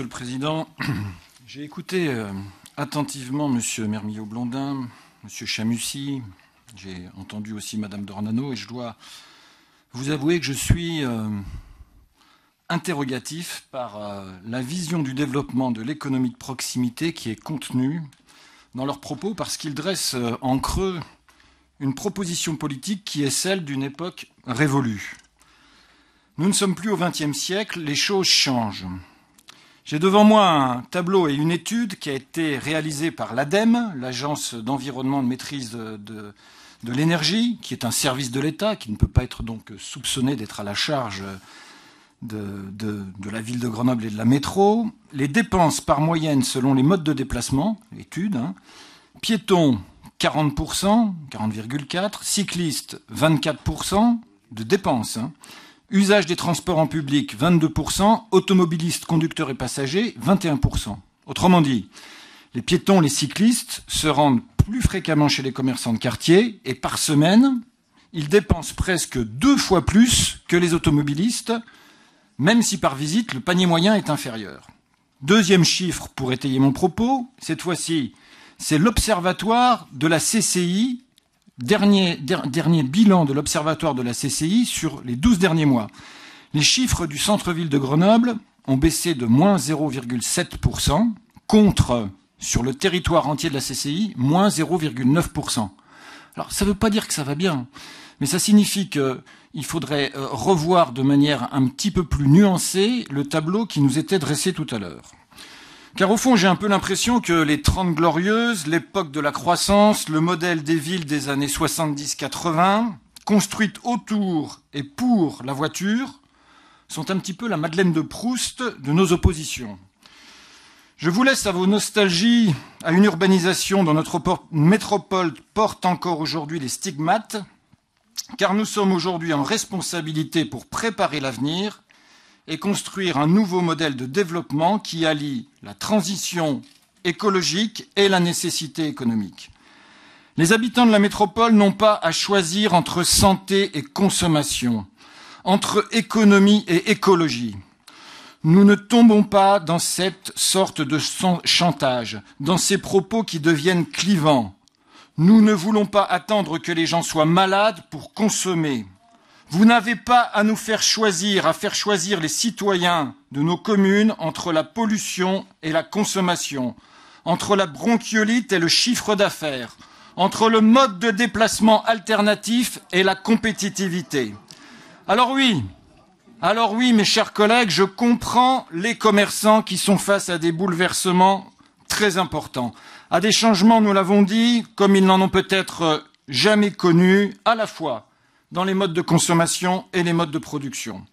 Monsieur le Président, j'ai écouté euh, attentivement Monsieur Mermillot Blondin, Monsieur Chamussy, j'ai entendu aussi Madame Dornano et je dois vous avouer que je suis euh, interrogatif par euh, la vision du développement de l'économie de proximité qui est contenue dans leurs propos parce qu'ils dressent en creux une proposition politique qui est celle d'une époque révolue. Nous ne sommes plus au XXe siècle, les choses changent. J'ai devant moi un tableau et une étude qui a été réalisée par l'ADEME, l'Agence d'environnement de maîtrise de, l'énergie, qui est un service de l'État, qui ne peut pas être donc soupçonné d'être à la charge de, la ville de Grenoble et de la métro, les dépenses par moyenne selon les modes de déplacement, étude, hein. piétons 40%, 40,4%, cyclistes 24% de dépenses. Hein. Usage des transports en public, 22%. Automobilistes, conducteurs et passagers, 21%. Autrement dit, les piétons, les cyclistes se rendent plus fréquemment chez les commerçants de quartier et par semaine, ils dépensent presque deux fois plus que les automobilistes, même si par visite le panier moyen est inférieur. Deuxième chiffre pour étayer mon propos, cette fois-ci, c'est l'observatoire de la CCI Dernier, dernier bilan de l'Observatoire de la CCI sur les 12 derniers mois. Les chiffres du centre-ville de Grenoble ont baissé de moins 0,7% contre, sur le territoire entier de la CCI, moins 0,9%. Alors ça ne veut pas dire que ça va bien, mais ça signifie qu'il faudrait euh, revoir de manière un petit peu plus nuancée le tableau qui nous était dressé tout à l'heure. Car au fond, j'ai un peu l'impression que les Trente Glorieuses, l'époque de la croissance, le modèle des villes des années 70-80, construites autour et pour la voiture, sont un petit peu la Madeleine de Proust de nos oppositions. Je vous laisse à vos nostalgies, à une urbanisation dont notre métropole porte encore aujourd'hui les stigmates, car nous sommes aujourd'hui en responsabilité pour préparer l'avenir et construire un nouveau modèle de développement qui allie la transition écologique et la nécessité économique. Les habitants de la métropole n'ont pas à choisir entre santé et consommation, entre économie et écologie. Nous ne tombons pas dans cette sorte de chantage, dans ces propos qui deviennent clivants. Nous ne voulons pas attendre que les gens soient malades pour consommer. Vous n'avez pas à nous faire choisir, à faire choisir les citoyens de nos communes entre la pollution et la consommation, entre la bronchiolite et le chiffre d'affaires, entre le mode de déplacement alternatif et la compétitivité. Alors oui, alors oui, mes chers collègues, je comprends les commerçants qui sont face à des bouleversements très importants, à des changements, nous l'avons dit, comme ils n'en ont peut-être jamais connu, à la fois dans les modes de consommation et les modes de production.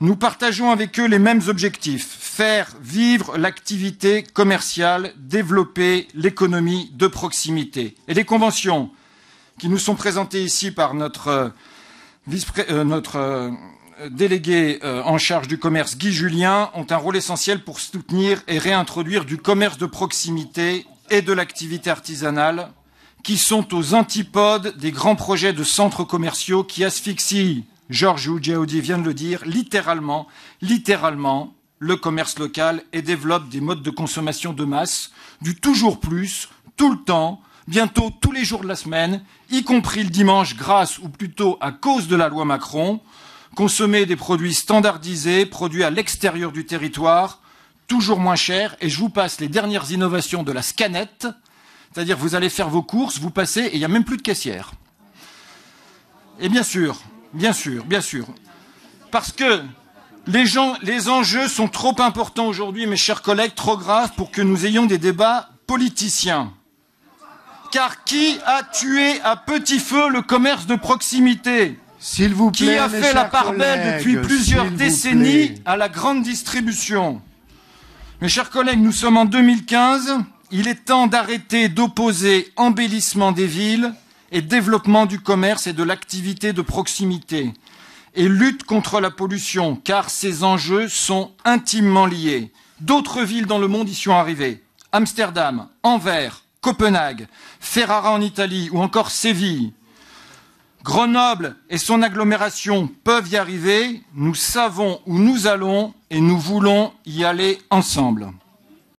Nous partageons avec eux les mêmes objectifs, faire vivre l'activité commerciale, développer l'économie de proximité. Et les conventions qui nous sont présentées ici par notre, euh, euh, euh, délégué en charge du commerce Guy Julien ont un rôle essentiel pour soutenir et réintroduire du commerce de proximité et de l'activité artisanale qui sont aux antipodes des grands projets de centres commerciaux qui asphyxient, Georges Oudjaoudi vient de le dire, littéralement, littéralement, le commerce local et développe des modes de consommation de masse, du toujours plus, tout le temps, bientôt tous les jours de la semaine, y compris le dimanche grâce ou plutôt à cause de la loi Macron, consommer des produits standardisés, produits à l'extérieur du territoire, toujours moins chers, et je vous passe les dernières innovations de la scanette, c'est-à-dire vous allez faire vos courses, vous passez et il n'y a même plus de caissière. Et bien sûr, bien sûr, bien sûr. Parce que les, enjeux sont trop importants aujourd'hui, mes chers collègues, trop graves pour que nous ayons des débats politiciens. Car qui a tué à petit feu le commerce de proximité S'il vous plaît, Qui a fait la part belle depuis plusieurs décennies à la grande distribution Mes chers collègues, nous sommes en 2015. Il est temps d'arrêter d'opposer embellissement des villes et développement du commerce et de l'activité de proximité et lutte contre la pollution, car ces enjeux sont intimement liés. D'autres villes dans le monde y sont arrivées. Amsterdam, Anvers, Copenhague, Ferrara en Italie ou encore Séville. Grenoble et son agglomération peuvent y arriver. Nous savons où nous allons et nous voulons y aller ensemble.